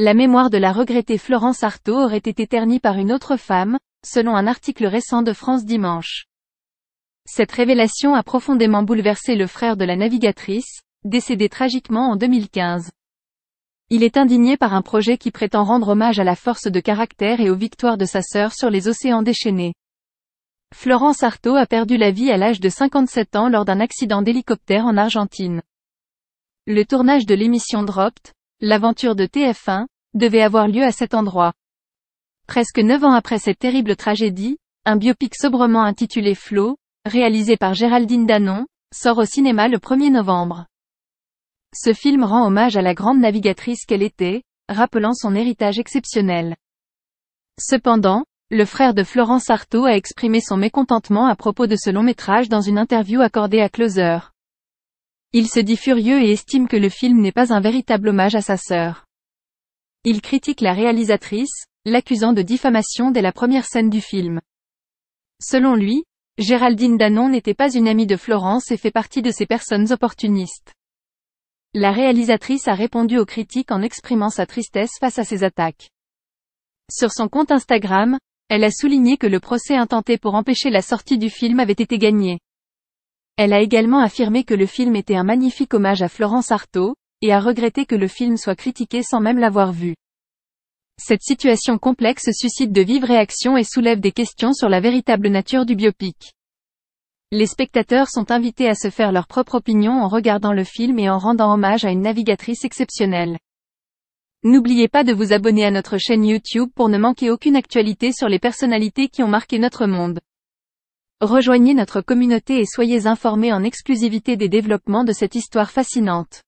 la mémoire de la regrettée Florence Artaud aurait été ternie par une autre femme, selon un article récent de France Dimanche. Cette révélation a profondément bouleversé le frère de la navigatrice, décédé tragiquement en 2015. Il est indigné par un projet qui prétend rendre hommage à la force de caractère et aux victoires de sa sœur sur les océans déchaînés. Florence Artaud a perdu la vie à l'âge de 57 ans lors d'un accident d'hélicoptère en Argentine. Le tournage de l'émission Dropped, l'aventure de TF1, devait avoir lieu à cet endroit. Presque neuf ans après cette terrible tragédie, un biopic sobrement intitulé Flo, réalisé par Géraldine Danon, sort au cinéma le 1er novembre. Ce film rend hommage à la grande navigatrice qu'elle était, rappelant son héritage exceptionnel. Cependant, le frère de Florence Artaud a exprimé son mécontentement à propos de ce long métrage dans une interview accordée à Closer. Il se dit furieux et estime que le film n'est pas un véritable hommage à sa sœur. Il critique la réalisatrice, l'accusant de diffamation dès la première scène du film. Selon lui, Géraldine Danon n'était pas une amie de Florence et fait partie de ces personnes opportunistes. La réalisatrice a répondu aux critiques en exprimant sa tristesse face à ces attaques. Sur son compte Instagram, elle a souligné que le procès intenté pour empêcher la sortie du film avait été gagné. Elle a également affirmé que le film était un magnifique hommage à Florence Artaud, et a regretté que le film soit critiqué sans même l'avoir vu. Cette situation complexe suscite de vives réactions et soulève des questions sur la véritable nature du biopic. Les spectateurs sont invités à se faire leur propre opinion en regardant le film et en rendant hommage à une navigatrice exceptionnelle. N'oubliez pas de vous abonner à notre chaîne YouTube pour ne manquer aucune actualité sur les personnalités qui ont marqué notre monde. Rejoignez notre communauté et soyez informés en exclusivité des développements de cette histoire fascinante.